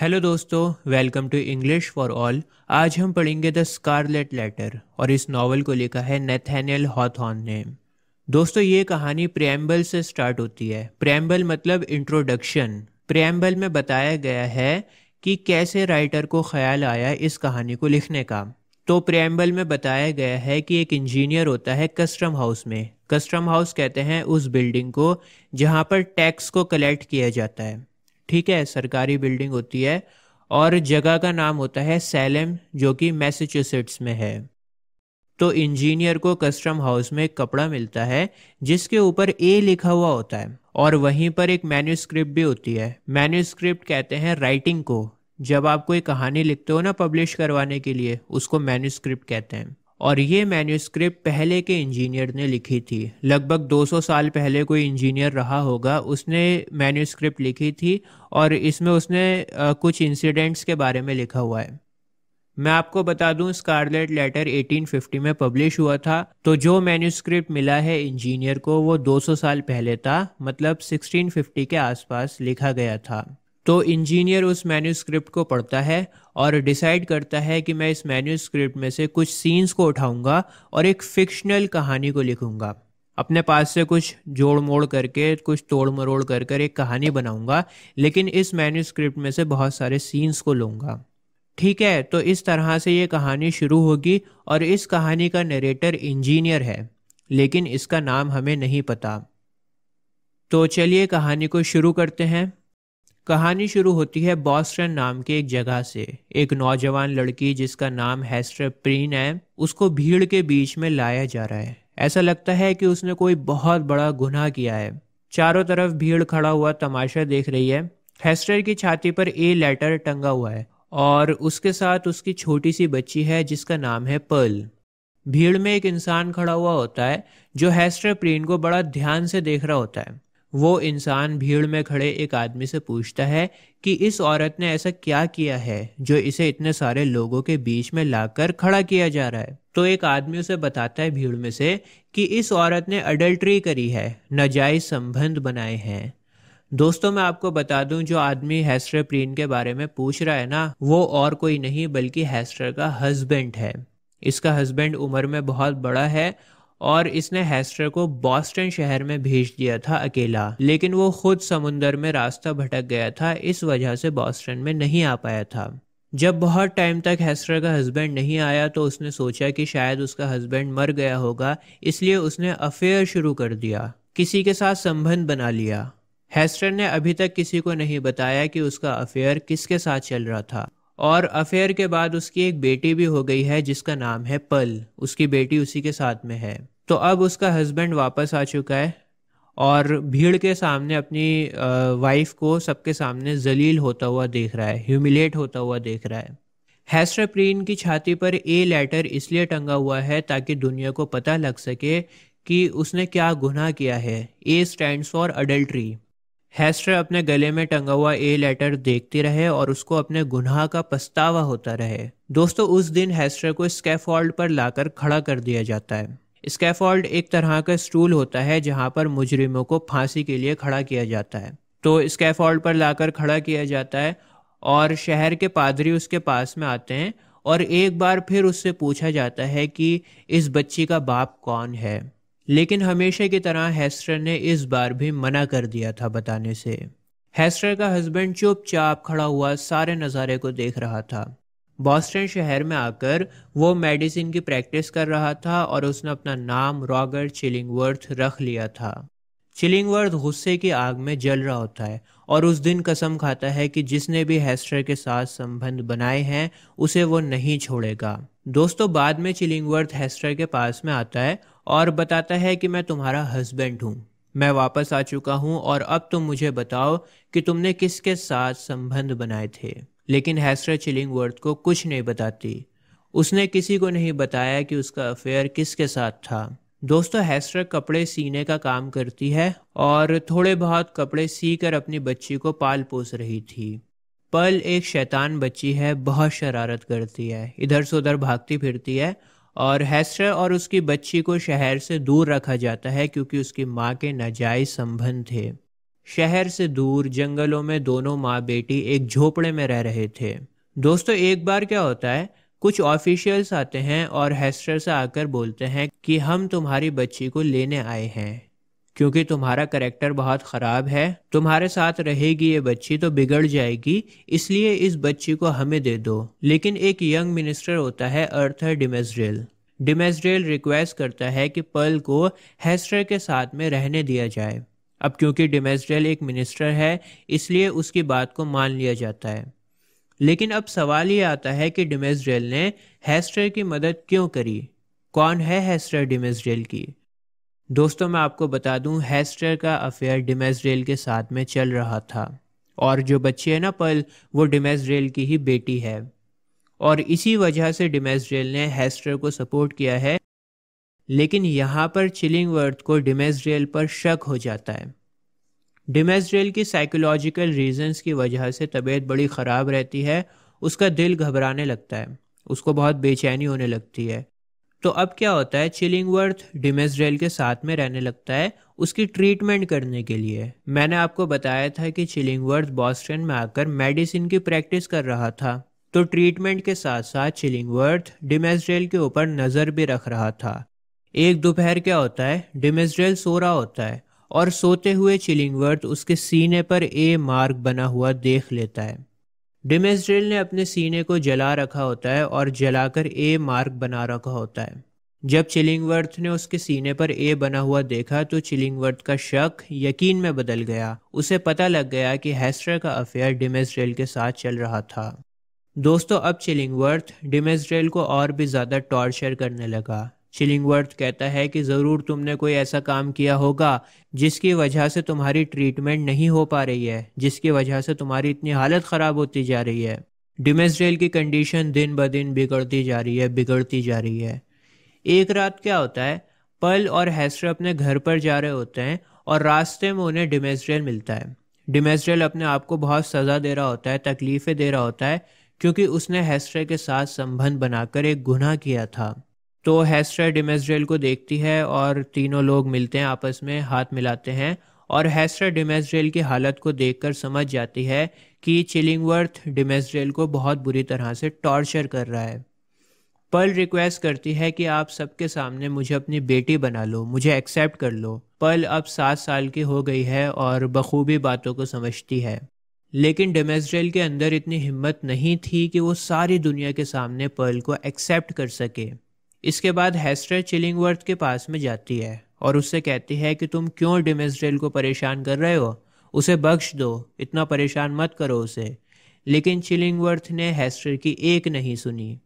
hello दोस्तों welcome to English for all आज हम पढ़ेंगे द स्कारलेट लेटर और इस नावल को लिखा है नेथेनियल हॉथॉन ने दोस्तों ये कहानी प्रेम्बल से स्टार्ट होती है प्रेम्बल मतलब इंट्रोडक्शन प्रेम्बल में बताया गया है कि कैसे राइटर को ख्याल आया इस कहानी को लिखने का तो प्रेम्बल में बताया गया है कि एक इंजीनियर होता है कस्टम हाउस में कस्टम हाउस कहते हैं उस बिल्डिंग को जहाँ पर टैक्स को कलेक्ट किया जाता है ठीक है सरकारी बिल्डिंग होती है और जगह का नाम होता है सैलम जो कि मैसेचुसेट्स में है तो इंजीनियर को कस्टम हाउस में एक कपड़ा मिलता है जिसके ऊपर ए लिखा हुआ होता है और वहीं पर एक मैन्यूस्क्रिप्ट भी होती है मैन्यूस्क्रिप्ट कहते हैं राइटिंग को जब आप कोई कहानी लिखते हो ना पब्लिश करवाने के लिए उसको मैन्यूस्क्रिप्ट कहते हैं और ये मैन्यूस्क्रिप्ट पहले के इंजीनियर ने लिखी थी लगभग 200 साल पहले कोई इंजीनियर रहा होगा उसने मैन्यूस्क्रिप्ट लिखी थी और इसमें उसने कुछ इंसिडेंट्स के बारे में लिखा हुआ है मैं आपको बता दूं स्कारलेट लेटर 1850 में पब्लिश हुआ था तो जो मैन्यूस्क्रिप्ट मिला है इंजीनियर को वो 200 साल पहले था मतलब 1650 के आसपास लिखा गया था तो इंजीनियर उस मैन्यूस्क्रिप्ट को पढ़ता है और डिसाइड करता है कि मैं इस मैन्यूस्क्रिप्ट में से कुछ सीन्स को उठाऊंगा और एक फिक्शनल कहानी को लिखूंगा अपने पास से कुछ जोड़ मोड़ करके कुछ तोड़ मरोड़ कर कर एक कहानी बनाऊंगा लेकिन इस मैन्यूस्क्रिप्ट में से बहुत सारे सीन्स को लूँगा ठीक है तो इस तरह से ये कहानी शुरू होगी और इस कहानी का नरेटर इंजीनियर है लेकिन इसका नाम हमें नहीं पता तो चलिए कहानी को शुरू करते हैं कहानी शुरू होती है बॉस्टन नाम के एक जगह से एक नौजवान लड़की जिसका नाम हेस्टर प्रीन है उसको भीड़ के बीच में लाया जा रहा है ऐसा लगता है कि उसने कोई बहुत बड़ा गुनाह किया है चारों तरफ भीड़ खड़ा हुआ तमाशा देख रही है हेस्टर की छाती पर ए लेटर टंगा हुआ है और उसके साथ उसकी छोटी सी बच्ची है जिसका नाम है पर्ल भीड़ में एक इंसान खड़ा हुआ होता है जो हेस्टर प्रीन को बड़ा ध्यान से देख रहा होता है वो इंसान भीड़ में खड़े एक आदमी से पूछता है कि इस औरत ने ऐसा क्या किया है जो इसे इतने सारे लोगों के बीच में लाकर खड़ा किया जा रहा है तो एक आदमी उसे बताता है भीड़ में से कि इस औरत ने अडल्ट्री करी है नजायज संबंध बनाए हैं दोस्तों मैं आपको बता दूं जो आदमी हैस्टर प्रीन के बारे में पूछ रहा है ना वो और कोई नहीं बल्कि हैस्टर का हस्बैंड है इसका हस्बैंड उम्र में बहुत बड़ा है और इसने हेस्टर को बॉस्टन शहर में भेज दिया था अकेला लेकिन वो खुद समुन्दर में रास्ता भटक गया था इस वजह से बॉस्टन में नहीं आ पाया था जब बहुत टाइम तक हेस्टर का हस्बैंड नहीं आया तो उसने सोचा कि शायद उसका हस्बैंड मर गया होगा इसलिए उसने अफेयर शुरू कर दिया किसी के साथ संबंध बना लिया हेस्टर ने अभी तक किसी को नहीं बताया कि उसका अफेयर किसके साथ चल रहा था और अफेयर के बाद उसकी एक बेटी भी हो गई है जिसका नाम है पल उसकी बेटी उसी के साथ में है तो अब उसका हस्बैंड वापस आ चुका है और भीड़ के सामने अपनी वाइफ को सबके सामने जलील होता हुआ देख रहा है ह्यूमिलेट होता हुआ देख रहा है हैस्ट्रप्रीन की छाती पर ए लेटर इसलिए टंगा हुआ है ताकि दुनिया को पता लग सके कि उसने क्या गुनाह किया है A stand for adultery Hester अपने गले में टंगा हुआ ए लेटर देखते रहे और उसको अपने गुनाह का पछतावा होता रहे दोस्तों उस दिन हैस्टर को स्केफोल्ड पर लाकर खड़ा कर दिया जाता है स्केफोल्ड एक तरह का स्टूल होता है जहां पर मुजरिमों को फांसी के लिए खड़ा किया जाता है तो स्केफोल्ड पर लाकर खड़ा किया जाता है और शहर के पादरी उसके पास में आते हैं और एक बार फिर उससे पूछा जाता है कि इस बच्ची का बाप कौन है लेकिन हमेशा की तरह हेस्टर ने इस बार भी मना कर दिया था बताने से हेस्टर का हस्बैंड चुपचाप खड़ा हुआ सारे नज़ारे को देख रहा था बॉस्टन शहर में आकर वो मेडिसिन की प्रैक्टिस कर रहा था और उसने अपना नाम रॉगर चिलिंगवर्थ रख लिया था चिलिंगवर्थ गुस्से की आग में जल रहा होता है और उस दिन कसम खाता है कि जिसने भी हेस्टर के साथ संबंध बनाए हैं उसे वो नहीं छोड़ेगा दोस्तों बाद में चिलिंगवर्थ हेस्टर के पास में आता है और बताता है कि मैं तुम्हारा हस्बैंड हूँ मैं वापस आ चुका हूँ और अब तुम मुझे बताओ कि तुमने किसके साथ संबंध बनाए थे लेकिन हैस्टर चिलिंगवर्थ को कुछ नहीं बताती उसने किसी को नहीं बताया कि उसका अफेयर किसके साथ था दोस्तों हैस्टर कपड़े सीने का काम करती है और थोड़े बहुत कपड़े सी कर अपनी बच्ची को पाल पोस रही थी पल एक शैतान बच्ची है बहुत शरारत करती है इधर से उधर भागती फिरती है और हैसरा और उसकी बच्ची को शहर से दूर रखा जाता है क्योंकि उसकी माँ के नाजायज संबंध थे शहर से दूर जंगलों में दोनों माँ बेटी एक झोपड़े में रह रहे थे दोस्तों एक बार क्या होता है कुछ ऑफिशियल्स आते हैं और हैस्टर से आकर बोलते हैं कि हम तुम्हारी बच्ची को लेने आए हैं क्योंकि तुम्हारा करेक्टर बहुत ख़राब है तुम्हारे साथ रहेगी ये बच्ची तो बिगड़ जाएगी इसलिए इस बच्ची को हमें दे दो लेकिन एक यंग मिनिस्टर होता है अर्थर डिमेजरेल डिमेजरेल रिक्वेस्ट करता है कि पर्ल को हेस्टर के साथ में रहने दिया जाए अब क्योंकि डिमेजरेल एक मिनिस्टर है इसलिए उसकी बात को मान लिया जाता है लेकिन अब सवाल ये आता है कि डिमेजरेल ने हेस्टर की मदद क्यों करी कौन है हेस्टर डिमेजरेल की दोस्तों मैं आपको बता दूं हेस्टर का अफेयर रेल के साथ में चल रहा था और जो बच्ची है ना पल वो रेल की ही बेटी है और इसी वजह से रेल ने हेस्टर को सपोर्ट किया है लेकिन यहाँ पर चिलिंग वर्थ को रेल पर शक हो जाता है रेल की साइकोलॉजिकल रीजंस की वजह से तबीयत बड़ी ख़राब रहती है उसका दिल घबराने लगता है उसको बहुत बेचैनी होने लगती है तो अब क्या होता है चिलिंगवर्थ डिमेजरेल के साथ में रहने लगता है उसकी ट्रीटमेंट करने के लिए मैंने आपको बताया था कि चिलिंगवर्थ बॉस्टन में आकर मेडिसिन की प्रैक्टिस कर रहा था तो ट्रीटमेंट के साथ साथ चिलिंगवर्थ डिमेजरेल के ऊपर नज़र भी रख रहा था एक दोपहर क्या होता है डिमेजरेल सो रहा होता है और सोते हुए चिलिंगवर्थ उसके सीने पर ए मार्क बना हुआ देख लेता है डिमेस्ड्रेल ने अपने सीने को जला रखा होता है और जलाकर ए मार्क बना रखा होता है जब चिलिंगवर्थ ने उसके सीने पर ए बना हुआ देखा तो चिलिंगवर्थ का शक यकीन में बदल गया उसे पता लग गया कि हैस्ट्रा का अफेयर डिमेस्ड्रेल के साथ चल रहा था दोस्तों अब चिलिंगवर्थ डिमेस्ड्रेल को और भी ज़्यादा टॉर्चर करने लगा चिलिंगवर्थ कहता है कि ज़रूर तुमने कोई ऐसा काम किया होगा जिसकी वजह से तुम्हारी ट्रीटमेंट नहीं हो पा रही है जिसकी वजह से तुम्हारी इतनी हालत ख़राब होती जा रही है डिमेजरेल की कंडीशन दिन ब दिन बिगड़ती जा रही है बिगड़ती जा रही है एक रात क्या होता है पल और हैसर अपने घर पर जा रहे होते हैं और रास्ते में उन्हें डिमेजरेल मिलता है डिमेजरेल अपने आप को बहुत सज़ा दे रहा होता है तकलीफ़ें दे रहा होता है क्योंकि उसने हैसरे के साथ संबंध बनाकर एक गुनाह किया था तो हेस्ट्रा डिमेजरेल को देखती है और तीनों लोग मिलते हैं आपस में हाथ मिलाते हैं और हेस्ट्रा डिमेजरेल की हालत को देखकर समझ जाती है कि चिलिंगवर्थ डिमेजरेल को बहुत बुरी तरह से टॉर्चर कर रहा है पर्ल रिक्वेस्ट करती है कि आप सबके सामने मुझे अपनी बेटी बना लो मुझे एक्सेप्ट कर लो पर्ल अब सात साल की हो गई है और बखूबी बातों को समझती है लेकिन डेमेस्ड्रेल के अंदर इतनी हिम्मत नहीं थी कि वो सारी दुनिया के सामने पर्ल को एक्सेप्ट कर सके इसके बाद हेस्टर चिलिंगवर्थ के पास में जाती है और उससे कहती है कि तुम क्यों डिमेस्ड्रेल को परेशान कर रहे हो उसे बख्श दो इतना परेशान मत करो उसे लेकिन चिलिंगवर्थ ने हेस्टर की एक नहीं सुनी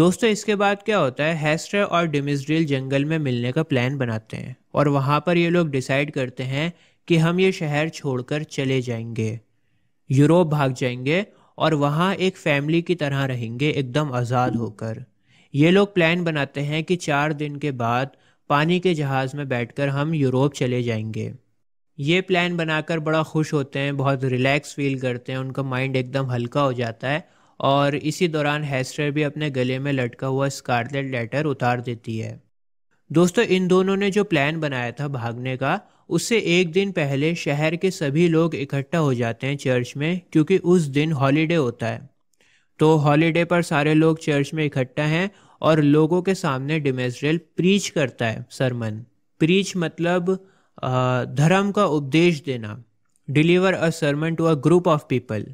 दोस्तों इसके बाद क्या होता है हेस्टर और डिमिस्ड्रिल जंगल में मिलने का प्लान बनाते हैं और वहाँ पर ये लोग डिसाइड करते हैं कि हम ये शहर छोड़कर चले जाएंगे यूरोप भाग जाएंगे और वहाँ एक फैमिली की तरह रहेंगे एकदम आज़ाद होकर ये लोग प्लान बनाते हैं कि चार दिन के बाद पानी के जहाज़ में बैठकर हम यूरोप चले जाएंगे ये प्लान बनाकर बड़ा खुश होते हैं बहुत रिलैक्स फील करते हैं उनका माइंड एकदम हल्का हो जाता है और इसी दौरान हेस्टर भी अपने गले में लटका हुआ स्कारलेट लेटर उतार देती है दोस्तों इन दोनों ने जो प्लान बनाया था भागने का उससे एक दिन पहले शहर के सभी लोग इकट्ठा हो जाते हैं चर्च में क्योंकि उस दिन हॉलीडे होता है तो हॉलीडे पर सारे लोग चर्च में इकट्ठा हैं और लोगों के सामने डिमेजरियल प्रीच करता है सरमन प्रीच मतलब धर्म का उपदेश देना deliver a sermon to a group of people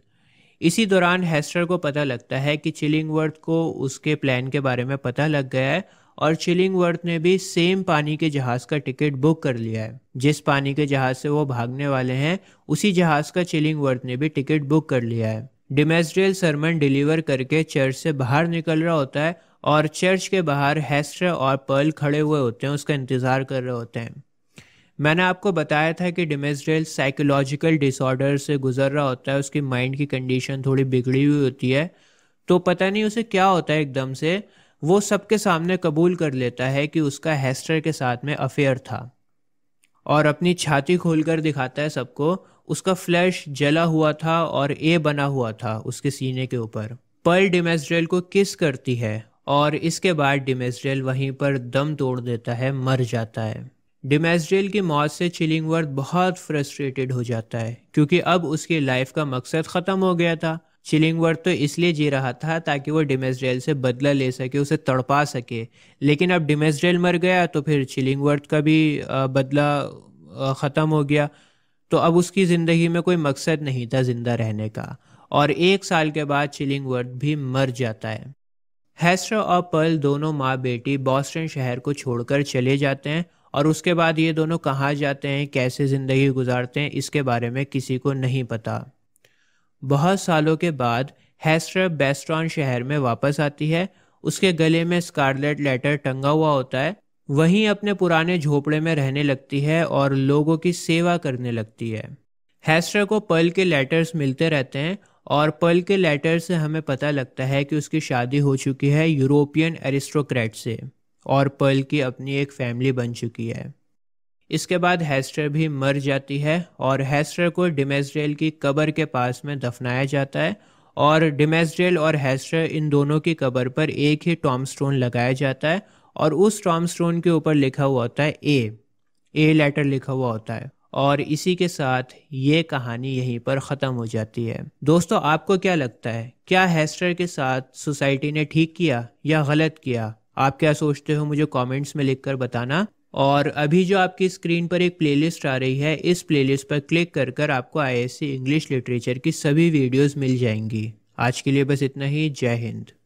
इसी दौरान हेस्टर को पता लगता है कि चिलिंगवर्थ को उसके प्लान के बारे में पता लग गया है और चिलिंगवर्थ ने भी सेम पानी के जहाज़ का टिकट बुक कर लिया है जिस पानी के जहाज़ से वो भागने वाले हैं उसी जहाज़ का चिलिंगवर्थ ने भी टिकट बुक कर लिया है डिमेस्ट्रियल सरमन डिलीवर करके चर्च से बाहर निकल रहा होता है और चर्च के बाहर हेस्टर और पर्ल खड़े हुए होते हैं उसका इंतज़ार कर रहे होते हैं मैंने आपको बताया था कि डिमेजडेल साइकोलॉजिकल डिसऑर्डर से गुजर रहा होता है उसकी माइंड की कंडीशन थोड़ी बिगड़ी हुई होती है तो पता नहीं उसे क्या होता है एकदम से वो सबके सामने कबूल कर लेता है कि उसका हेस्टर के साथ में अफेयर था और अपनी छाती खोलकर दिखाता है सबको उसका फ्लैश जला हुआ था और ए बना हुआ था उसके सीने के ऊपर पर्ल डिमेस्ड्रेल को किस करती है और इसके बाद डिमेजरेल वहीं पर दम तोड़ देता है मर जाता है डिमेजरेल की मौत से चिलिंगवर्थ बहुत फ्रस्ट्रेटेड हो जाता है क्योंकि अब उसकी लाइफ का मकसद ख़त्म हो गया था चिलिंगवर्थ तो इसलिए जी रहा था ताकि वो डिमेजरेल से बदला ले सके उसे तड़पा सके लेकिन अब डिमेजरेल मर गया तो फिर चिलिंगवर्थ का भी बदला ख़त्म हो गया तो अब उसकी ज़िंदगी में कोई मकसद नहीं था ज़िंदा रहने का और एक साल के बाद चिलिंगवर्थ भी मर जाता है हैस्टर और पर्ल दोनों माँ बेटी बॉस्टन शहर को छोड़कर चले जाते हैं और उसके बाद ये दोनों कहाँ जाते हैं कैसे ज़िंदगी गुजारते हैं इसके बारे में किसी को नहीं पता बहुत सालों के बाद हैस्टर बेस्ट्रॉन शहर में वापस आती है उसके गले में स्कारलेट लेटर टंगा हुआ होता है वहीं अपने पुराने झोपड़े में रहने लगती है और लोगों की सेवा करने लगती है हैस्टर को पर्ल के लेटर्स मिलते रहते हैं और पर्ल के लेटर से हमें पता लगता है कि उसकी शादी हो चुकी है यूरोपियन एरिस्टोक्रेट से और पर्ल की अपनी एक फैमिली बन चुकी है इसके बाद हेस्टर भी मर जाती है और हेस्टर को डिमेस्ड्रेल की कबर के पास में दफनाया जाता है और डिमेजरेल और हेस्टर इन दोनों की कबर पर एक ही टॉम स्टोन लगाया जाता है और उस टॉम स्टोन के ऊपर लिखा हुआ होता है ए ए लेटर लिखा हुआ होता है और इसी के साथ ये कहानी यहीं पर ख़त्म हो जाती है दोस्तों आपको क्या लगता है क्या हेस्टर के साथ सोसाइटी ने ठीक किया या गलत किया आप क्या सोचते हो मुझे कमेंट्स में लिखकर बताना और अभी जो आपकी स्क्रीन पर एक प्लेलिस्ट आ रही है इस प्लेलिस्ट पर क्लिक कर कर आपको आई इंग्लिश लिटरेचर की सभी वीडियोस मिल जाएंगी आज के लिए बस इतना ही जय हिंद